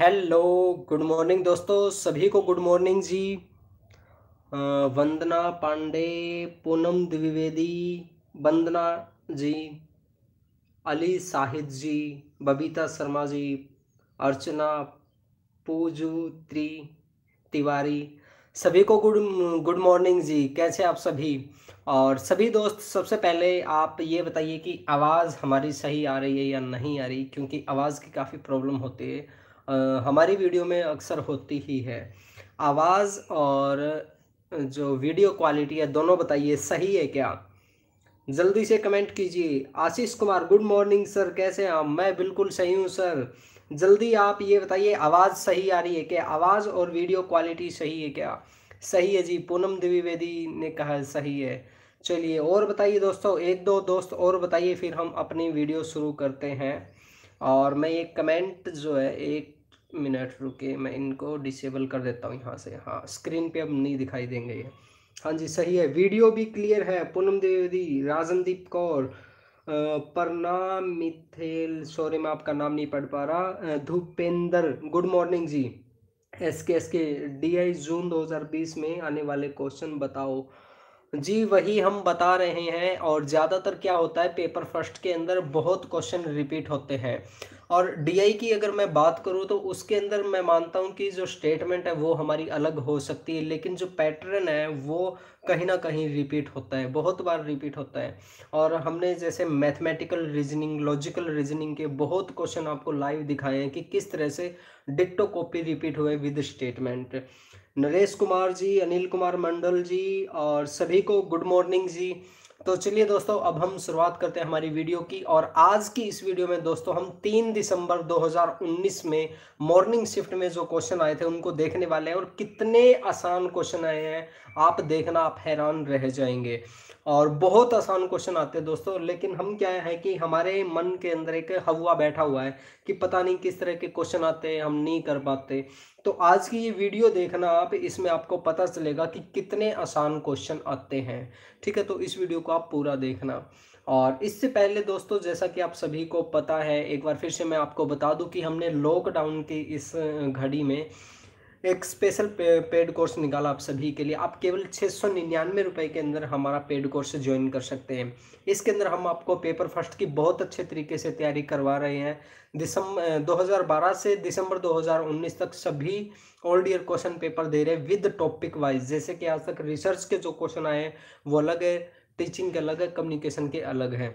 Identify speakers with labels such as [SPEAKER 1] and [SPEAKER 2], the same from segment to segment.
[SPEAKER 1] hello good morning दोस्तों सभी को गुड मॉर्निंग जी वंदना पांडे पूनम द्विवेदी वंदना जी अली साहिद जी बबीता शर्मा जी अर्चना पूजू त्री तिवारी सभी को गुड गुड मॉर्निंग जी कैसे आप सभी और सभी दोस्त सबसे पहले आप ये बताइए कि आवाज़ हमारी सही आ रही है या नहीं आ रही क्योंकि आवाज़ की काफ़ी प्रॉब्लम होती है हमारी वीडियो में अक्सर होती ही है आवाज़ और जो वीडियो क्वालिटी है दोनों बताइए सही है क्या जल्दी से कमेंट कीजिए Ashish Kumar good morning sir कैसे हैं आप मैं बिल्कुल सही हूँ सर जल्दी आप ये बताइए आवाज़ सही आ रही है क्या आवाज़ और वीडियो क्वालिटी सही है क्या सही है जी पूनम द्विवेदी ने कहा सही है चलिए और बताइए दोस्तों एक दो दोस्त और बताइए फिर हम अपनी वीडियो शुरू करते हैं और मैं एक कमेंट जो है एक मिनट रुके मैं इनको डिसेबल कर देता हूँ यहाँ से हाँ स्क्रीन पे अब नहीं दिखाई देंगे ये हाँ जी सही है वीडियो भी क्लियर है पूनम द्विवेदी राजनदीप कौर प्रणाम मिथेल सॉरी मैं आपका नाम नहीं पढ़ पा रहा Dhupendra good morning ji S K S K D I June 2020 में आने वाले क्वेश्चन बताओ जी वही हम बता रहे हैं और ज़्यादातर क्या होता है पेपर फर्स्ट के अंदर बहुत क्वेश्चन रिपीट होते हैं और डी की अगर मैं बात करूँ तो उसके अंदर मैं मानता हूँ कि जो स्टेटमेंट है वो हमारी अलग हो सकती है लेकिन जो पैटर्न है वो कहीं ना कहीं रिपीट होता है बहुत बार रिपीट होता है और हमने जैसे मैथमेटिकल रीजनिंग लॉजिकल रीजनिंग के बहुत क्वेश्चन आपको लाइव दिखाए हैं कि किस तरह से डिक्टो कॉपी रिपीट हुए विद स्टेटमेंट नरेश कुमार जी अनिल कुमार मंडल जी और सभी को गुड मॉर्निंग जी तो चलिए दोस्तों अब हम शुरुआत करते हैं हमारी वीडियो की और आज की इस वीडियो में दोस्तों हम 3 दिसंबर 2019 में मॉर्निंग शिफ्ट में जो क्वेश्चन आए थे उनको देखने वाले हैं और कितने आसान क्वेश्चन आए हैं आप देखना आप हैरान रह जाएंगे और बहुत आसान क्वेश्चन आते हैं दोस्तों लेकिन हम क्या है कि हमारे मन के अंदर एक हवा बैठा हुआ है कि पता नहीं किस तरह के क्वेश्चन आते हैं हम नहीं कर पाते तो आज की ये वीडियो देखना आप इसमें आपको पता चलेगा कि कितने आसान क्वेश्चन आते हैं ठीक है तो इस वीडियो को आप पूरा देखना और इससे पहले दोस्तों जैसा कि आप सभी को पता है एक बार फिर से मैं आपको बता दूँ कि हमने लॉकडाउन की इस घड़ी में एक स्पेशल पे, पेड कोर्स निकाला आप सभी के लिए आप केवल छः सौ निन्यानवे रुपये के अंदर हमारा पेड कोर्स ज्वाइन कर सकते हैं इसके अंदर हम आपको पेपर फर्स्ट की बहुत अच्छे तरीके से तैयारी करवा रहे हैं दिसंबर 2012 से दिसंबर 2019 तक सभी ओल्ड ईयर क्वेश्चन पेपर दे रहे हैं विद टॉपिक वाइज जैसे कि आज तक रिसर्च के जो क्वेश्चन आए हैं वो अलग है टीचिंग के अलग है कम्युनिकेशन के अलग है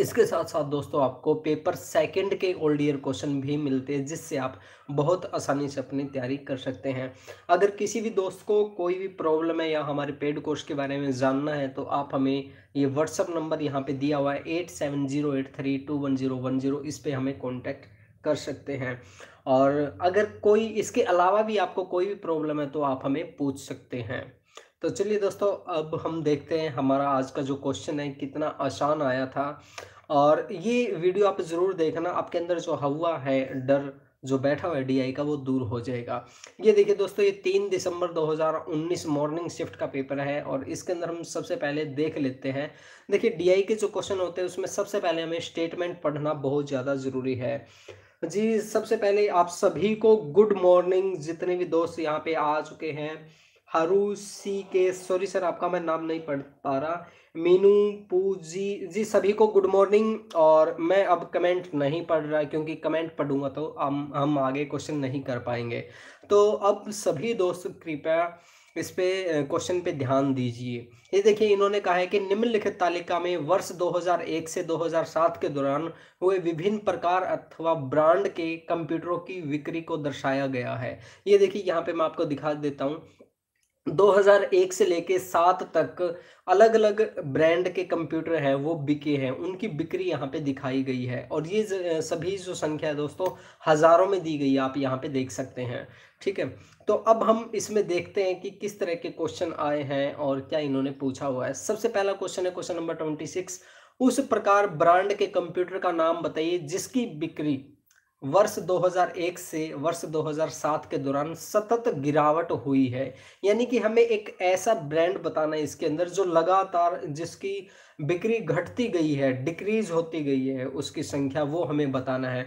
[SPEAKER 1] इसके साथ साथ दोस्तों आपको पेपर सेकंड के ओल्ड ईयर क्वेश्चन भी मिलते हैं जिससे आप बहुत आसानी से अपनी तैयारी कर सकते हैं अगर किसी भी दोस्त को कोई भी प्रॉब्लम है या हमारे पेड कोर्स के बारे में जानना है तो आप हमें ये व्हाट्सअप नंबर यहाँ पे दिया हुआ है eight seven zero eight three two one zero one zero इस पर हमें कॉन्टैक्ट कर सकते हैं और अगर कोई इसके अलावा भी आपको कोई भी प्रॉब्लम है तो आप हमें पूछ सकते हैं तो चलिए दोस्तों अब हम देखते हैं हमारा आज का जो क्वेश्चन है कितना आसान आया था और ये वीडियो आप ज़रूर देखना आपके अंदर जो हवा है डर जो बैठा हुआ है डीआई का वो दूर हो जाएगा ये देखिए दोस्तों ये तीन दिसंबर 2019 मॉर्निंग शिफ्ट का पेपर है और इसके अंदर हम सबसे पहले देख लेते हैं देखिए डीआई के जो क्वेश्चन होते हैं उसमें सबसे पहले हमें स्टेटमेंट पढ़ना बहुत ज़्यादा ज़रूरी है जी सबसे पहले आप सभी को गुड मॉर्निंग जितने भी दोस्त यहाँ पे आ चुके हैं हारूसी के सॉरी सर आपका मैं नाम नहीं पढ़ पा रहा मीनू पू जी जी सभी को गुड मॉर्निंग और मैं अब कमेंट नहीं पढ़ रहा क्योंकि कमेंट पढ़ूंगा तो हम हम आगे क्वेश्चन नहीं कर पाएंगे तो अब सभी दोस्त कृपया इस पे क्वेश्चन पे ध्यान दीजिए ये देखिए इन्होंने कहा है कि निम्नलिखित तालिका में वर्ष 2001 से 2007 के दौरान हुए विभिन्न प्रकार अथवा ब्रांड के कंप्यूटरों की बिक्री को दर्शाया गया है ये देखिए यहाँ पे मैं आपको दिखा देता हूँ 2001 से लेके सात तक अलग अलग ब्रांड के कंप्यूटर हैं वो बिके हैं उनकी बिक्री यहाँ पे दिखाई गई है और ये सभी जो संख्या है दोस्तों हज़ारों में दी गई है आप यहाँ पे देख सकते हैं ठीक है तो अब हम इसमें देखते हैं कि किस तरह के क्वेश्चन आए हैं और क्या इन्होंने पूछा हुआ है सबसे पहला क्वेश्चन है क्वेश्चन नंबर ट्वेंटी सिक्स उस प्रकार ब्रांड के कंप्यूटर का नाम बताइए जिसकी बिक्री वर्ष 2001 से वर्ष 2007 के दौरान सतत गिरावट हुई है यानी कि हमें एक ऐसा ब्रांड बताना है इसके अंदर जो लगातार जिसकी बिक्री घटती गई है डिक्रीज होती गई है उसकी संख्या वो हमें बताना है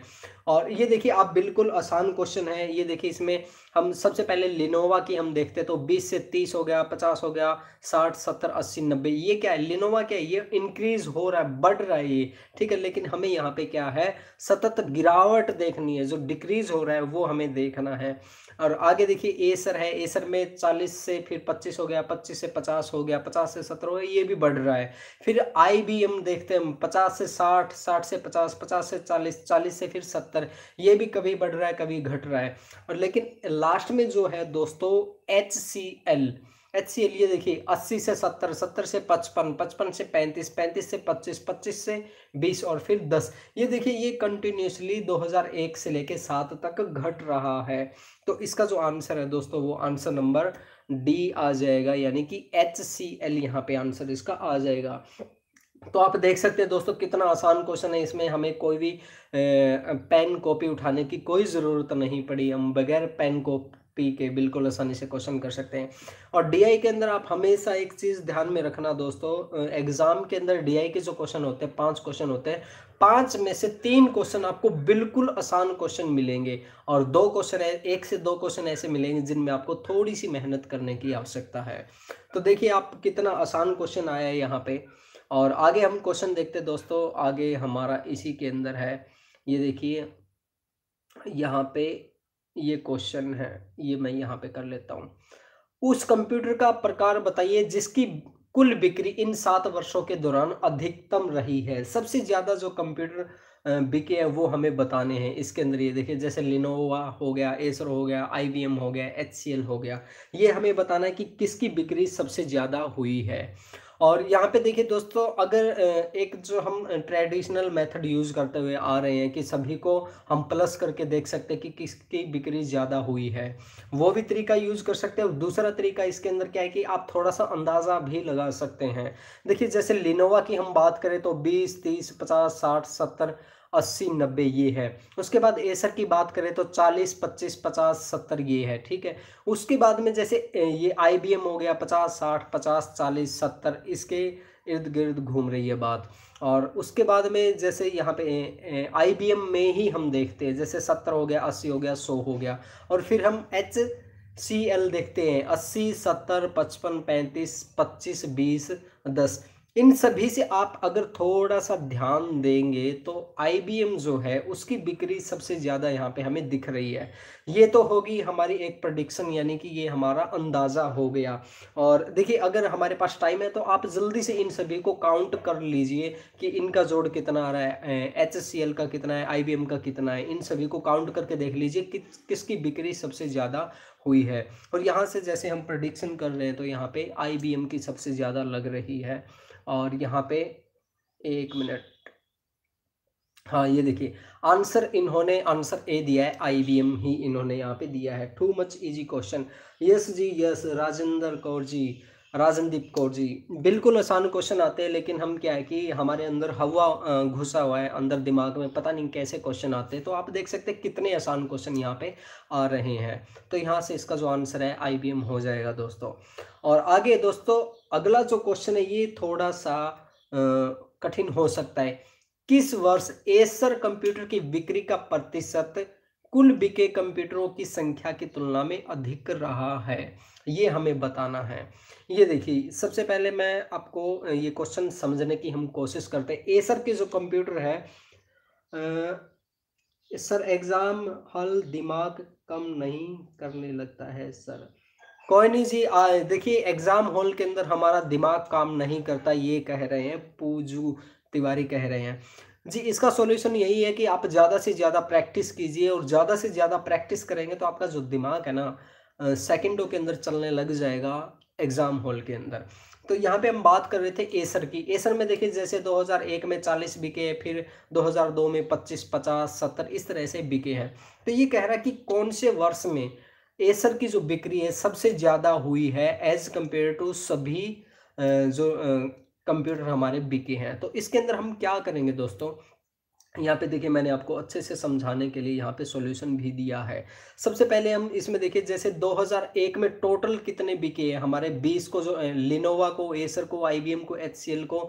[SPEAKER 1] और ये देखिए आप बिल्कुल आसान क्वेश्चन है ये देखिए इसमें हम सबसे पहले लिनोवा की हम देखते तो 20 से 30 हो गया 50 हो गया 60 70 80 90 ये क्या है लिनोवा क्या है ये इंक्रीज हो रहा है बढ़ रहा है ये ठीक है लेकिन हमें यहाँ पे क्या है सतत गिरावट दे देखनी है जो डिक्रीज हो रहा है वो हमें देखना है और आगे देखिए एसर है एसर में 40 से फिर 25 हो गया 25 से 50 हो गया 50 से 70 हो गया ये भी बढ़ रहा है फिर आई बी हम देखते हैं 50 से 60 60 से 50 50 से 40 40 से फिर 70 ये भी कभी बढ़ रहा है कभी घट रहा है और लेकिन लास्ट में जो है दोस्तों H C L H C L ये देखिए अस्सी से सत्तर सत्तर से पचपन पचपन से पैंतीस पैंतीस से पच्चीस पच्चीस से बीस और फिर दस ये देखिए ये कंटिन्यूसली 2001 से लेके सात तक घट रहा है तो इसका जो आंसर है दोस्तों वो आंसर नंबर डी आ जाएगा यानी कि एच सी एल यहाँ पे आंसर इसका आ जाएगा तो आप देख सकते हैं दोस्तों कितना आसान क्वेश्चन है इसमें हमें कोई भी पेन कॉपी उठाने की कोई ज़रूरत नहीं पड़ी हम बगैर पेन पी के बिल्कुल आसानी से क्वेश्चन कर सकते हैं और डीआई के अंदर आप हमेशा एक चीज़ ध्यान में रखना दोस्तों एग्जाम के अंदर डीआई के जो क्वेश्चन होते हैं पांच क्वेश्चन होते हैं पांच में से तीन क्वेश्चन आपको बिल्कुल आसान क्वेश्चन मिलेंगे और दो क्वेश्चन एक से दो क्वेश्चन ऐसे मिलेंगे जिनमें आपको थोड़ी सी मेहनत करने की आवश्यकता है तो देखिए आप कितना आसान क्वेश्चन आया है यहाँ पे और आगे हम क्वेश्चन देखते दोस्तों आगे हमारा इसी के अंदर है ये देखिए यहाँ पे ये क्वेश्चन है ये मैं यहाँ पे कर लेता हूँ उस कंप्यूटर का प्रकार बताइए जिसकी कुल बिक्री इन सात वर्षों के दौरान अधिकतम रही है सबसे ज़्यादा जो कंप्यूटर बिके हैं वो हमें बताने हैं इसके अंदर ये देखिए जैसे लिनोवा हो गया एसर हो गया आई हो गया एच हो गया ये हमें बताना है कि किसकी बिक्री सबसे ज़्यादा हुई है और यहाँ पे देखिए दोस्तों अगर एक जो हम ट्रेडिशनल मेथड यूज़ करते हुए आ रहे हैं कि सभी को हम प्लस करके देख सकते हैं कि किसकी बिक्री ज़्यादा हुई है वो भी तरीका यूज़ कर सकते हैं दूसरा तरीका इसके अंदर क्या है कि आप थोड़ा सा अंदाज़ा भी लगा सकते हैं देखिए जैसे लिनोवा की हम बात करें तो बीस तीस पचास साठ सत्तर अस्सी नब्बे ये है उसके बाद एसर की बात करें तो चालीस पच्चीस पचास सत्तर ये है ठीक है उसके बाद में जैसे ये आई हो गया पचास साठ पचास चालीस सत्तर इसके इर्द गिर्द घूम रही है बात और उसके बाद में जैसे यहाँ पे आई में ही हम देखते हैं जैसे सत्तर हो गया अस्सी हो गया सौ हो गया और फिर हम एच सी एल देखते हैं अस्सी सत्तर पचपन पैंतीस पच्चीस बीस दस इन सभी से आप अगर थोड़ा सा ध्यान देंगे तो आई जो है उसकी बिक्री सबसे ज़्यादा यहाँ पे हमें दिख रही है ये तो होगी हमारी एक प्रडिक्शन यानी कि ये हमारा अंदाज़ा हो गया और देखिए अगर हमारे पास टाइम है तो आप जल्दी से इन सभी को काउंट कर लीजिए कि इनका जोड़ कितना आ रहा है एच का कितना है आई का कितना है इन सभी को काउंट करके देख लीजिए कि किसकी बिक्री सबसे ज़्यादा हुई है और यहाँ से जैसे हम प्रडिक्शन कर रहे हैं तो यहाँ पे आई की सबसे ज़्यादा लग रही है और यहाँ पे एक मिनट हाँ ये देखिए आंसर इन्होंने आंसर ए दिया है आईबीएम ही इन्होंने यहाँ पे दिया है too much easy question yes ji yes Rajendra Kaur ji Rajandeep Kaur ji बिल्कुल आसान क्वेश्चन आते हैं लेकिन हम क्या है कि हमारे अंदर हवा घुसा हुआ है अंदर दिमाग में पता नहीं कैसे क्वेश्चन आते हैं तो आप देख सकते हैं कितने आसान क्वेश्चन यहाँ पे आ रहे हैं तो यहाँ से इसका जो आंसर है आईबीएम हो जाएगा दोस्तों और आगे दोस्तों अगला जो क्वेश्चन है ये थोड़ा सा कठिन हो सकता है किस वर्ष एसर कंप्यूटर की बिक्री का प्रतिशत कुल बिके कंप्यूटरों की संख्या की तुलना में अधिक रहा है ये हमें बताना है ये देखिए सबसे पहले मैं आपको ये क्वेश्चन समझने की हम कोशिश करते हैं एसर के जो कंप्यूटर है आ, सर एग्ज़ाम हल दिमाग कम नहीं करने लगता है सर कोई नहीं जी देखिए एग्ज़ाम हॉल के अंदर हमारा दिमाग काम नहीं करता ये कह रहे हैं पूजू तिवारी कह रहे हैं जी इसका सॉल्यूशन यही है कि आप ज़्यादा से ज़्यादा प्रैक्टिस कीजिए और ज़्यादा से ज़्यादा प्रैक्टिस करेंगे तो आपका जो दिमाग है ना सेकेंडों के अंदर चलने लग जाएगा एग्ज़ाम हॉल के अंदर तो यहाँ पे हम बात कर रहे थे एसर की एसर में देखिए जैसे 2001 में 40 बिके फिर 2002 में 25 50 70 इस तरह से बिके हैं तो ये कह रहा है कि कौन से वर्ष में एसर की जो बिक्री है सबसे ज़्यादा हुई है एज़ कम्पेयर टू सभी जो कंप्यूटर हमारे बिके हैं तो इसके अंदर हम क्या करेंगे दोस्तों यहाँ पे देखिए मैंने आपको अच्छे से समझाने के लिए यहाँ पे सॉल्यूशन भी दिया है सबसे पहले हम इसमें देखिए जैसे 2001 में टोटल कितने बिके हैं हमारे 20 को जो लिनोवा को एसर को आईबीएम को एचसीएल को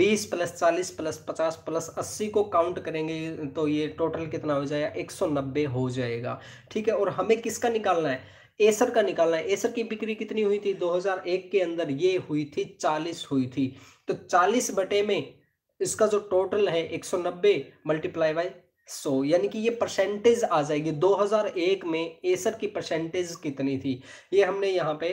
[SPEAKER 1] 20 प्लस 40 प्लस 50 प्लस 80 को काउंट करेंगे तो ये टोटल कितना हो जाएगा 190 हो जाएगा ठीक है और हमें किसका निकालना है एसर का निकालना है एसर की बिक्री कितनी हुई थी 2001 के अंदर ये हुई थी 40 हुई थी तो 40 बटे में इसका जो टोटल है 190 मल्टीप्लाई बाय सो यानी कि ये परसेंटेज आ जाएगी 2001 में एसर की परसेंटेज कितनी थी ये हमने यहाँ पे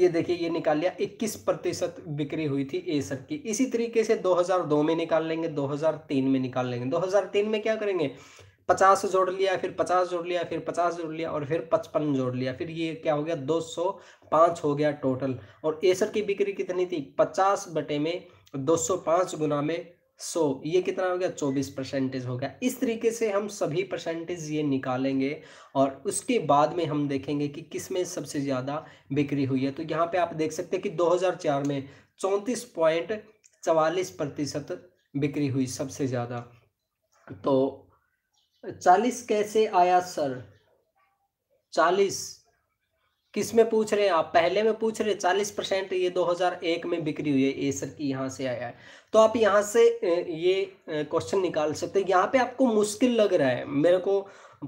[SPEAKER 1] ये देखिए ये निकाल लिया 21 प्रतिशत बिक्री हुई थी एसर की इसी तरीके से 2002 में निकाल लेंगे 2003 में निकाल लेंगे 2003 में क्या करेंगे पचास जोड़ लिया फिर पचास जोड़ लिया फिर पचास जोड़ लिया और फिर पचपन जोड़ लिया फिर ये क्या हो गया दो सौ पाँच हो गया टोटल और एसर की बिक्री कितनी थी पचास बटे में दो सौ पाँच गुना में सो ये कितना हो गया चौबीस परसेंटेज हो गया इस तरीके से हम सभी परसेंटेज ये निकालेंगे और उसके बाद में हम देखेंगे कि किस में सबसे ज़्यादा बिक्री हुई है तो यहाँ पे आप देख सकते हैं कि चार में चौंतीस पॉइंट चवालीस प्रतिशत बिक्री हुई सबसे ज़्यादा तो चालीस कैसे आया सर चालीस किस में पूछ रहे हैं आप पहले में पूछ रहे चालीस परसेंट ये 2001 में बिक्री हुई है ये सर की यहाँ से आया है तो आप यहाँ से ये क्वेश्चन निकाल सकते हैं यहाँ पे आपको मुश्किल लग रहा है मेरे को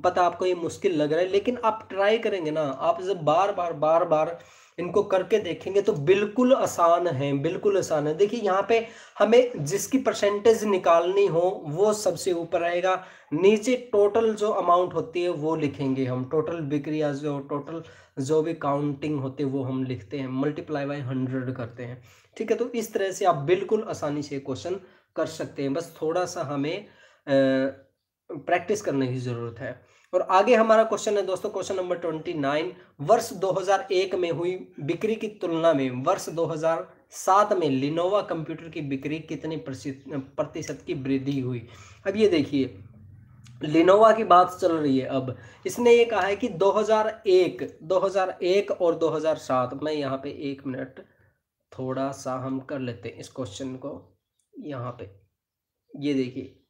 [SPEAKER 1] पता आपको ये मुश्किल लग रहा है लेकिन आप ट्राई करेंगे ना आप जब बार बार बार बार इनको करके देखेंगे तो बिल्कुल आसान है बिल्कुल आसान है देखिए यहाँ पे हमें जिसकी परसेंटेज निकालनी हो वो सबसे ऊपर आएगा नीचे टोटल जो अमाउंट होती है वो लिखेंगे हम टोटल बिक्री या जो टोटल जो भी काउंटिंग होती है वो हम लिखते हैं मल्टीप्लाई बाई हंड्रेड करते हैं ठीक है तो इस तरह से आप बिल्कुल आसानी से क्वेश्चन कर सकते हैं बस थोड़ा सा हमें प्रैक्टिस करने की ज़रूरत है और आगे हमारा क्वेश्चन है दोस्तों क्वेश्चन नंबर ट्वेंटी नाइन वर्ष 2001 में हुई बिक्री की तुलना में वर्ष 2007 में लिनोवा कंप्यूटर की बिक्री कितने प्रतिशत की वृद्धि हुई अब ये देखिए लिनोवा की बात चल रही है अब इसने ये कहा है कि 2001 2001 और 2007 मैं यहाँ पे एक मिनट थोड़ा सा हम कर लेते हैं इस क्वेश्चन को यहाँ पे ये देखिए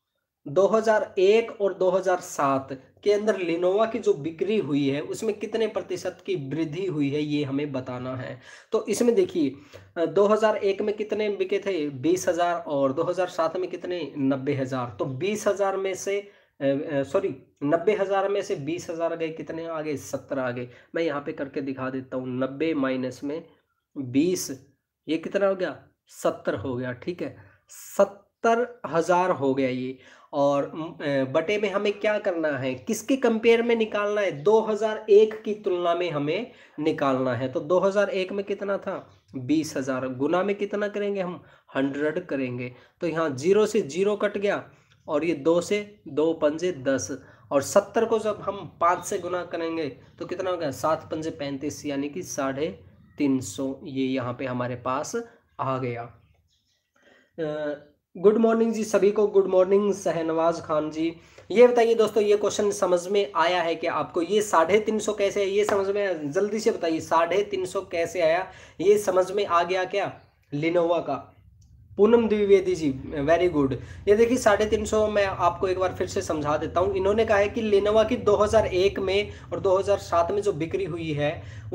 [SPEAKER 1] 2001 और 2007 के अंदर लिनोवा की जो बिक्री हुई है उसमें कितने प्रतिशत की वृद्धि हुई है ये हमें बताना है तो इसमें देखिए 2001 में कितने बिके थे 20,000 हजार और 2007 में कितने 90,000 तो 20,000 में से सॉरी नब्बे हजार में से बीस हजार गए कितने आ गए सत्तर आ गए मैं यहाँ पे करके दिखा देता हूँ नब्बे माइनस में बीस ये कितना हो गया सत्तर हो गया ठीक है सत्तर हजार हो गया ये और बटे में हमें क्या करना है किसके कंपेयर में निकालना है 2001 की तुलना में हमें निकालना है तो 2001 में कितना था बीस हजार गुना में कितना करेंगे हम हंड्रेड करेंगे तो यहाँ जीरो से जीरो कट गया और ये दो से दो पंजे दस और सत्तर को जब हम पाँच से गुना करेंगे तो कितना हो गया सात पंजे पैंतीस यानी कि साढ़े तीन सौ ये यहाँ पे हमारे पास आ गया गुड मॉर्निंग जी सभी को गुड मॉर्निंग सहनवाज खान जी ये बताइए दोस्तों ये क्वेश्चन समझ में आया है कि आपको ये साढ़े तीन सौ कैसे है ये समझ में जल्दी से बताइए साढ़े तीन सौ कैसे आया ये समझ में आ गया क्या लिनोवा का पूनम द्विवेदी जी वेरी गुड ये देखिए साढ़े तीन सौ मैं आपको एक बार फिर से समझा देता हूँ इन्होंने कहा है कि लिनोवा की 2001 में और 2007 में जो बिक्री हुई है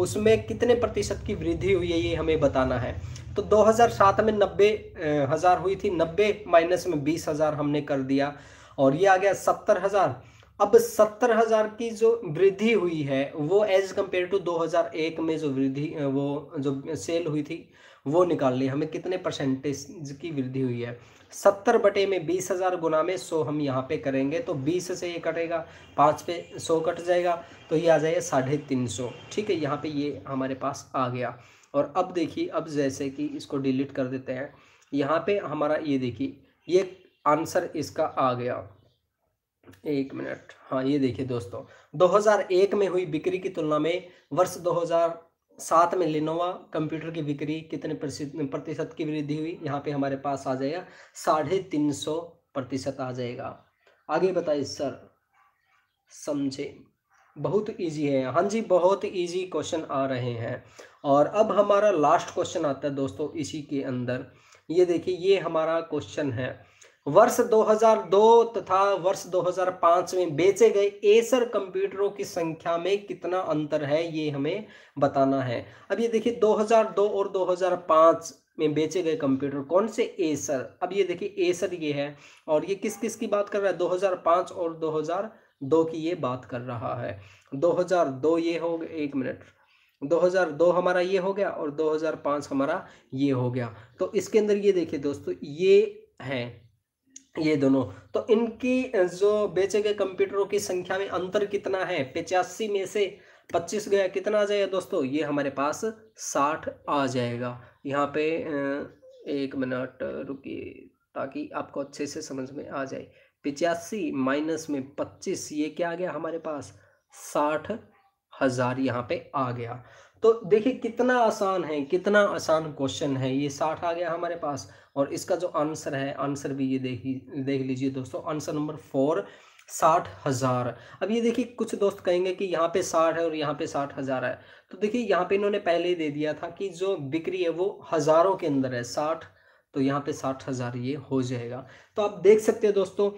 [SPEAKER 1] उसमें कितने प्रतिशत की वृद्धि हुई है ये हमें बताना है तो 2007 में नब्बे हजार हुई थी नब्बे माइनस में बीस हजार हमने कर दिया और ये आ गया सत्तर हजार अब सत्तर हजार की जो वृद्धि हुई है वो एज कम्पेयर टू 2001 में जो वृद्धि वो जो सेल हुई थी वो निकाल ली हमें कितने परसेंटेज की वृद्धि हुई है सत्तर बटे में बीस हज़ार गुना में सौ हम यहाँ पे करेंगे तो बीस से ये कटेगा पाँच पे सौ कट जाएगा तो ये आ जाएगा साढ़े तीन सौ ठीक है यहाँ पे ये हमारे पास आ गया और अब देखिए अब जैसे कि इसको डिलीट कर देते हैं यहाँ पे हमारा ये देखिए ये आंसर इसका आ गया एक मिनट हाँ ये देखिए दोस्तों 2001 में हुई बिक्री की तुलना में वर्ष 2007 में लिनोवा कंप्यूटर की बिक्री कितने प्रतिशत की वृद्धि हुई यहाँ पे हमारे पास आ जाएगा साढ़े तीन सौ प्रतिशत आ जाएगा आगे बताइए सर समझे बहुत इजी है हाँ जी बहुत इजी क्वेश्चन आ रहे हैं और अब हमारा लास्ट क्वेश्चन आता है दोस्तों इसी के अंदर ये देखिए ये हमारा क्वेश्चन है वर्ष 2002 तथा वर्ष 2005 में बेचे गए एसर कंप्यूटरों की संख्या में कितना अंतर है ये हमें बताना है अब ये देखिए 2002 और 2005 में बेचे गए कंप्यूटर कौन से एसर अब ये देखिए एसर ये है और ये किस किस की बात कर रहा है 2005 और 2002 की ये बात कर रहा है 2002 ये हो गए एक मिनट 2002 हमारा ये हो गया और 2005 हमारा ये हो गया तो इसके अंदर ये देखिए दोस्तों ये हैं ये दोनों तो इनकी जो बेचे गए कंप्यूटरों की संख्या में अंतर कितना है पचासी में से पच्चीस गया कितना आ जाएगा दोस्तों ये हमारे पास साठ आ जाएगा यहाँ पे एक मिनट रुकिए ताकि आपको अच्छे से समझ में आ जाए पचासी माइनस में पच्चीस ये क्या आ गया हमारे पास साठ हजार यहाँ पे आ गया तो देखिए कितना आसान है कितना आसान क्वेश्चन है ये साठ आ गया हमारे पास और इसका जो आंसर है आंसर भी ये देखिए देख लीजिए दोस्तों आंसर नंबर फोर साठ हज़ार अब ये देखिए कुछ दोस्त कहेंगे कि यहाँ पे साठ है और यहाँ पे साठ हज़ार है तो देखिए यहाँ पे इन्होंने पहले ही दे दिया था कि जो बिक्री है वो हज़ारों के अंदर है साठ तो यहाँ पे साठ हज़ार ये हो जाएगा तो आप देख सकते हैं दोस्तों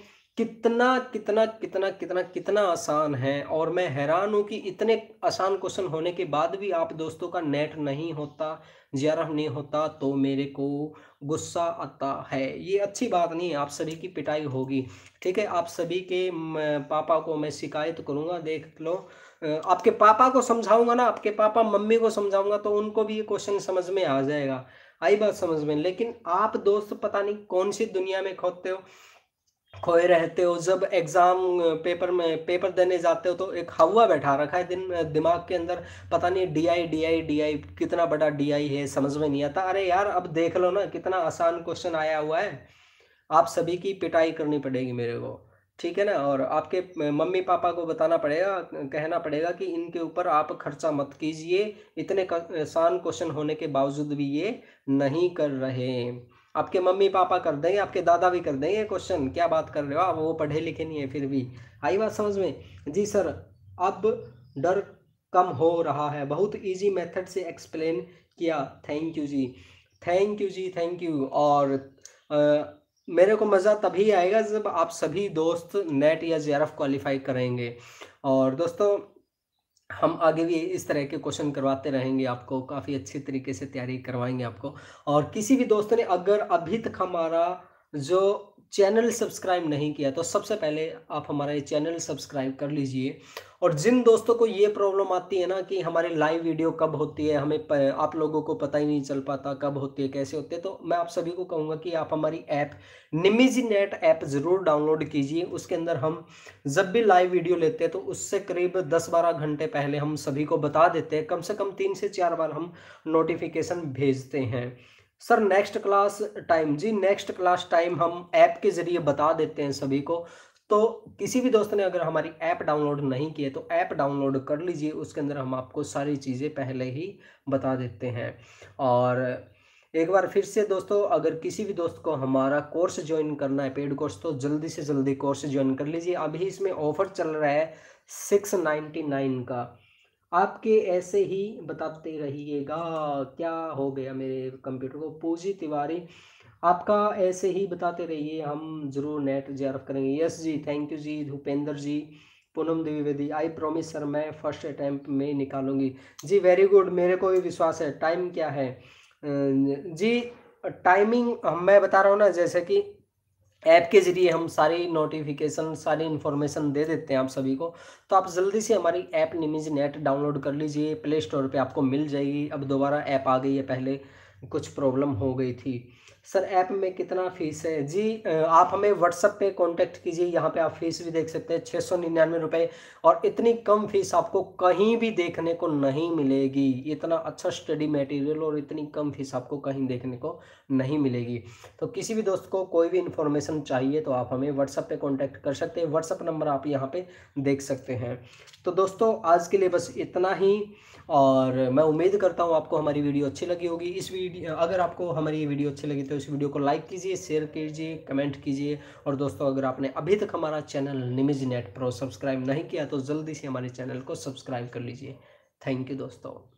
[SPEAKER 1] कितना कितना कितना कितना कितना आसान है और मैं हैरान हूँ कि इतने आसान क्वेश्चन होने के बाद भी आप दोस्तों का नेट नहीं होता जरा नहीं होता तो मेरे को गुस्सा आता है ये अच्छी बात नहीं है आप सभी की पिटाई होगी ठीक है आप सभी के पापा को मैं शिकायत करूँगा देख लो आपके पापा को समझाऊंगा ना आपके पापा मम्मी को समझाऊंगा तो उनको भी ये क्वेश्चन समझ में आ जाएगा आई बात समझ में लेकिन आप दोस्त पता नहीं कौन सी दुनिया में खोदते हो खोए रहते हो जब एग्ज़ाम पेपर में पेपर देने जाते हो तो एक हवा बैठा रखा है दिन दिमाग के अंदर पता नहीं D I D I D I कितना बड़ा डी आई है समझ में नहीं आता अरे यार अब देख लो ना कितना आसान क्वेश्चन आया हुआ है आप सभी की पिटाई करनी पड़ेगी मेरे को ठीक है ना और आपके मम्मी पापा को बताना पड़ेगा कहना पड़ेगा कि इनके ऊपर आप खर्चा मत कीजिए इतने आसान क्वेश्चन होने के बावजूद भी ये नहीं कर रहे आपके मम्मी पापा कर देंगे आपके दादा भी कर देंगे क्वेश्चन क्या बात कर रहे हो आप वो पढ़े लिखे नहीं है फिर भी आई बात समझ में जी सर अब डर कम हो रहा है बहुत इजी मेथड से एक्सप्लेन किया thank you ji thank you ji thank you और आ, मेरे को मज़ा तभी आएगा जब आप सभी दोस्त नेट या जे क्वालिफाई करेंगे और दोस्तों हम आगे भी इस तरह के क्वेश्चन करवाते रहेंगे आपको काफ़ी अच्छे तरीके से तैयारी करवाएंगे आपको और किसी भी दोस्त ने अगर अभी तक हमारा जो चैनल सब्सक्राइब नहीं किया तो सबसे पहले आप हमारा ये चैनल सब्सक्राइब कर लीजिए और जिन दोस्तों को ये प्रॉब्लम आती है ना कि हमारे लाइव वीडियो कब होती है हमें प, आप लोगों को पता ही नहीं चल पाता कब होती है कैसे होते हैं तो मैं आप सभी को कहूँगा कि आप हमारी ऐप निमिजी नेट ऐप ज़रूर डाउनलोड कीजिए उसके अंदर हम जब भी लाइव वीडियो लेते हैं तो उससे करीब दस बारह घंटे पहले हम सभी को बता देते हैं कम से कम तीन से चार बार हम नोटिफिकेशन भेजते हैं sir next class time ji next class time हम ऐप के ज़रिए बता देते हैं सभी को तो किसी भी दोस्त ने अगर हमारी ऐप डाउनलोड नहीं की है तो ऐप डाउनलोड कर लीजिए उसके अंदर हम आपको सारी चीज़ें पहले ही बता देते हैं और एक बार फिर से दोस्तों अगर किसी भी दोस्त को हमारा कोर्स ज्वाइन करना है पेड कोर्स तो जल्दी से जल्दी कोर्स ज्वाइन कर लीजिए अभी इसमें ऑफर चल रहा है सिक्स नाइन्टी नाइन का आपके ऐसे ही बताते रहिएगा क्या हो गया मेरे कंप्यूटर को पूजी तिवारी आपका ऐसे ही बताते रहिए हम ज़रूर नेट जे करेंगे yes ji thank you ji Bhupendra ji Poonam Dwivedi I promise sir मैं फर्स्ट अटैम्प्ट में निकालूंगी जी वेरी गुड मेरे को भी विश्वास है टाइम क्या है जी टाइमिंग मैं बता रहा हूँ ना जैसे कि ऐप के ज़रिए हम सारी नोटिफिकेशन सारी इन्फॉर्मेशन दे देते हैं आप सभी को तो आप जल्दी से हमारी ऐप निमिज नेट डाउनलोड कर लीजिए प्ले स्टोर पे आपको मिल जाएगी अब दोबारा ऐप आ गई है पहले कुछ प्रॉब्लम हो गई थी सर ऐप में कितना फीस है जी आप हमें व्हाट्सअप पे कांटेक्ट कीजिए यहाँ पे आप फीस भी देख सकते हैं छः सौ निन्यानवे रुपये और इतनी कम फीस आपको कहीं भी देखने को नहीं मिलेगी इतना अच्छा स्टडी मटेरियल और इतनी कम फीस आपको कहीं देखने को नहीं मिलेगी तो किसी भी दोस्त को कोई भी इन्फॉर्मेशन चाहिए तो आप हमें व्हाट्सअप पर कॉन्टैक्ट कर सकते हैं व्हाट्सअप नंबर आप यहाँ पर देख सकते हैं तो दोस्तों आज के लिए बस इतना ही और मैं उम्मीद करता हूँ आपको हमारी वीडियो अच्छी लगी होगी इस वीडियो अगर आपको हमारी ये वीडियो अच्छी लगी तो इस वीडियो को लाइक कीजिए शेयर कीजिए कमेंट कीजिए और दोस्तों अगर आपने अभी तक हमारा चैनल निमिज नेट प्रो सब्सक्राइब नहीं किया तो जल्दी से हमारे चैनल को सब्सक्राइब कर लीजिए थैंक यू दोस्तों